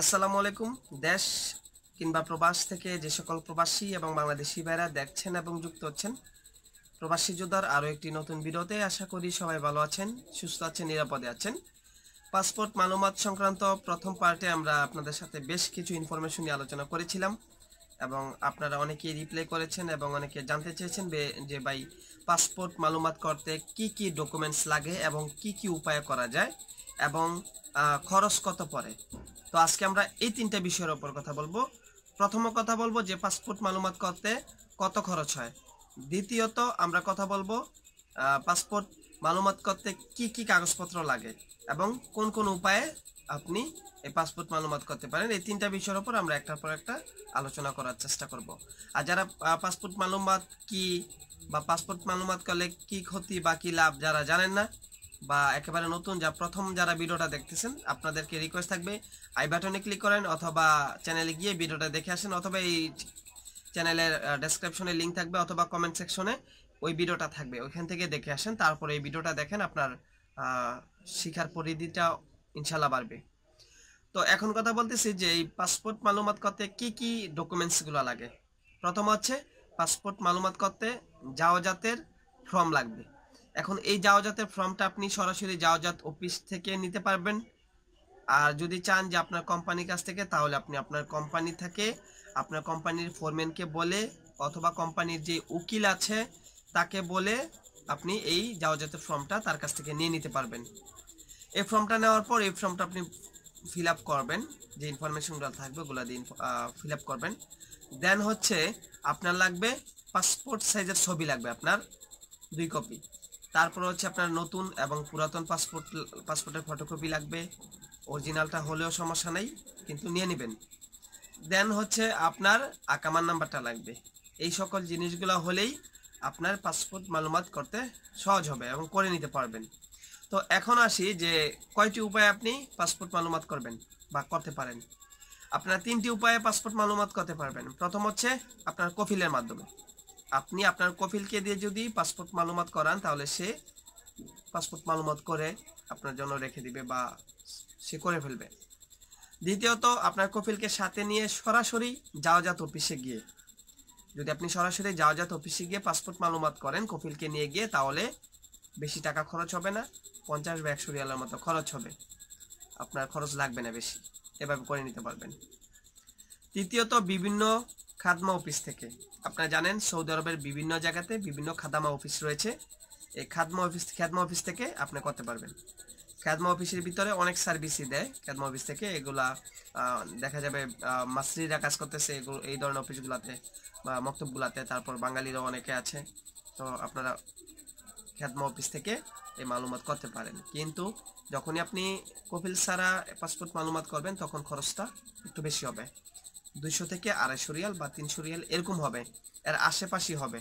আসসালামু আলাইকুম দেশ কিংবা প্রবাস থেকে যে সকল প্রবাসী এবং বাংলাদেশি ভাইরা দেখছেন এবং যুক্ত হচ্ছেন প্রবাসী যোদ্ধার আরও একটি নতুন বিরতে আশা করি সবাই ভালো আছেন সুস্থ আছেন নিরাপদে আছেন পাসপোর্ট মালুমাত সংক্রান্ত প্রথম পার্টে আমরা আপনাদের সাথে বেশ কিছু ইনফরমেশন নিয়ে আলোচনা করেছিলাম এবং আপনারা অনেকে রিপ্লাই করেছেন এবং অনেকে জানতে চেয়েছেন যে ভাই পাসপোর্ট মালুমাত করতে কি কি ডকুমেন্টস লাগে এবং কি কি উপায় করা যায় এবং খরচ কত পড়ে তো আজকে আমরা এই তিনটা বিষয়ের ওপর কথা বলবো প্রথম কথা বলবো যে পাসপোর্ট মালুমাত করতে কত খরচ হয় দ্বিতীয়ত আমরা কথা বলবো পাসপোর্ট মালুমাত করতে কি কি কাগজপত্র লাগে এবং কোন কোন উপায়ে আপনি এই পাসপোর্ট মালুমাত করতে পারেন এই তিনটা বিষয়ের ওপর আমরা একটার পর একটা আলোচনা করার চেষ্টা করব আর যারা পাসপোর্ট মালুমাত কি বা পাসপোর্ট মালুমাত করলে কি ক্ষতি বা কি লাভ যারা জানেন না বা একেবারে নতুন যা প্রথম যারা ভিডিওটা দেখতেছেন আপনাদেরকে রিকোয়েস্ট থাকবে আই বাটনে ক্লিক করেন অথবা চ্যানেলে গিয়ে ভিডিওটা দেখে আসেন অথবা এই চ্যানেলের ডেসক্রিপশনে লিঙ্ক থাকবে অথবা কমেন্ট সেকশনে ওই ভিডিওটা থাকবে ওইখান থেকে দেখে আসেন তারপরে এই ভিডিওটা দেখেন আপনার শিখার পরিধিটা ইনশাল্লাহ বাড়বে তো এখন কথা বলতেছি যে এই পাসপোর্ট মালুমাত করতে কি কি ডকুমেন্টসগুলো লাগে প্রথম হচ্ছে পাসপোর্ট মালুমাত করতে যাওয়া জাতের ফর্ম লাগবে এখন এই যাওয়াজাতের ফর্মটা আপনি সরাসরি যাওয়াজাত অফিস থেকে নিতে পারবেন আর যদি চান যে আপনার কোম্পানির কাছ থেকে তাহলে আপনি আপনার কোম্পানি থেকে আপনার কোম্পানির ফোরম্যানকে বলে অথবা কোম্পানির যে উকিল আছে তাকে বলে আপনি এই যাওয়াজাতের ফর্মটা তার কাছ থেকে নিয়ে নিতে পারবেন এই ফর্মটা নেওয়ার পর এই ফর্মটা আপনি ফিল আপ করবেন যে ইনফরমেশনগুলো থাকবে ওগুলো দিয়ে ফিল আপ করবেন দেন হচ্ছে আপনার লাগবে পাসপোর্ট সাইজের ছবি লাগবে আপনার দুই কপি তারপর হচ্ছে আপনার নতুন এবং পুরাতন পাসপোর্ট পাসপোর্টের ফটোকপি লাগবে অরিজিনালটা হলেও সমস্যা নেই কিন্তু নিয়ে নেবেন দেন হচ্ছে আপনার আকামার নাম্বারটা লাগবে এই সকল জিনিসগুলো হলেই আপনার পাসপোর্ট মালুমাত করতে সহজ হবে এবং করে নিতে পারবেন তো এখন আসি যে কয়টি উপায়ে আপনি পাসপোর্ট মালুমাত করবেন বা করতে পারেন আপনার তিনটি উপায়ে পাসপোর্ট মালুমাত করতে পারবেন প্রথম হচ্ছে আপনার কফিলের মাধ্যমে আপনি আপনার কফিলকে দিয়ে যদি পাসপোর্ট মালুমাত করান তাহলে সে পাসপোর্ট মালুমাত করে আপনার জন্য রেখে দিবে বা সে করে ফেলবে দ্বিতীয়ত আপনার কফিলকে সাথে নিয়ে সরাসরি যাওয়াজাত অফিসে গিয়ে যদি আপনি সরাসরি যাওয়াজাত অফিসে গিয়ে পাসপোর্ট মালুমাত করেন কফিলকে নিয়ে গিয়ে তাহলে বেশি টাকা খরচ হবে না পঞ্চাশ বা একশো রিয়ালের মতো খরচ হবে আপনার খরচ লাগবে না বেশি এভাবে করে নিতে পারবেন তৃতীয়ত বিভিন্ন খাদমা অফিস থেকে আপনারা জানেন সৌদি আরবের বিভিন্ন জায়গাতে বিভিন্ন খাদামা অফিস রয়েছে এই খাদমা অফিস খ্যাদমা অফিস থেকে আপনি করতে পারবেন খ্যাদমা অফিসের ভিতরে অনেক সার্ভিসই দেয় খ্যাদমা অফিস থেকে এগুলা দেখা যাবে মাসরিরা কাজ করতেছে এগুলো এই ধরনের অফিসগুলাতে বা মক্তবগুলাতে তারপর বাঙালিরাও অনেকে আছে তো আপনারা খ্যাদমা অফিস থেকে এই মালুমাত করতে পারেন কিন্তু যখনই আপনি কপিল সারা পাসপোর্ট মালুমাত করবেন তখন খরচটা একটু বেশি হবে দুইশো থেকে আড়াইশো রিয়াল বা তিনশো রিয়াল এরকম হবে এর আশেপাশে হবে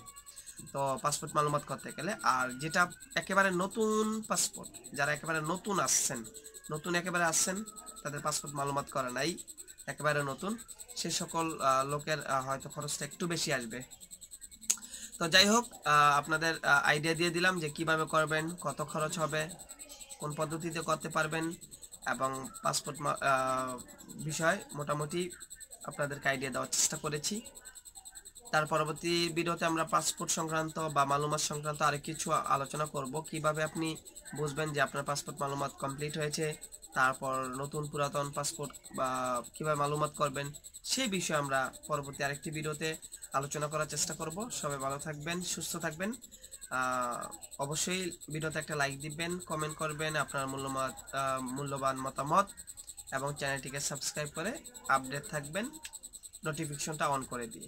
তো পাসপোর্ট মালুমাত করতে গেলে আর যেটা একেবারে নতুন পাসপোর্ট যারা একেবারে নতুন আসছেন নতুন একেবারে আসছেন তাদের পাসপোর্ট মালুমাত করা নাই একেবারে নতুন সে সকল লোকের হয়তো খরচটা একটু বেশি আসবে তো যাই হোক আপনাদের আইডিয়া দিয়ে দিলাম যে কিভাবে করবেন কত খরচ হবে কোন পদ্ধতিতে করতে পারবেন এবং পাসপোর্ট বিষয় মোটামুটি আপনাদেরকে আইডিয়া দেওয়ার চেষ্টা করেছি তার পরবর্তী ভিডিওতে আমরা পাসপোর্ট সংক্রান্ত বা মালুমাত সংক্রান্ত আরেক কিছু আলোচনা করব কিভাবে আপনি বুঝবেন যে আপনার পাসপোর্ট মালুমাত কমপ্লিট হয়েছে তারপর নতুন পুরাতন পাসপোর্ট বা কীভাবে মালুমাত করবেন সেই বিষয়ে আমরা পরবর্তী আরেকটি ভিডিওতে আলোচনা করার চেষ্টা করব সবাই ভালো থাকবেন সুস্থ থাকবেন অবশ্যই ভিডিওতে একটা লাইক দিবেন কমেন্ট করবেন আপনার মূল্যমত মূল্যবান মতামত এবং চ্যানেলটিকে সাবস্ক্রাইব করে আপডেট থাকবেন নোটিফিকেশনটা অন করে দিয়ে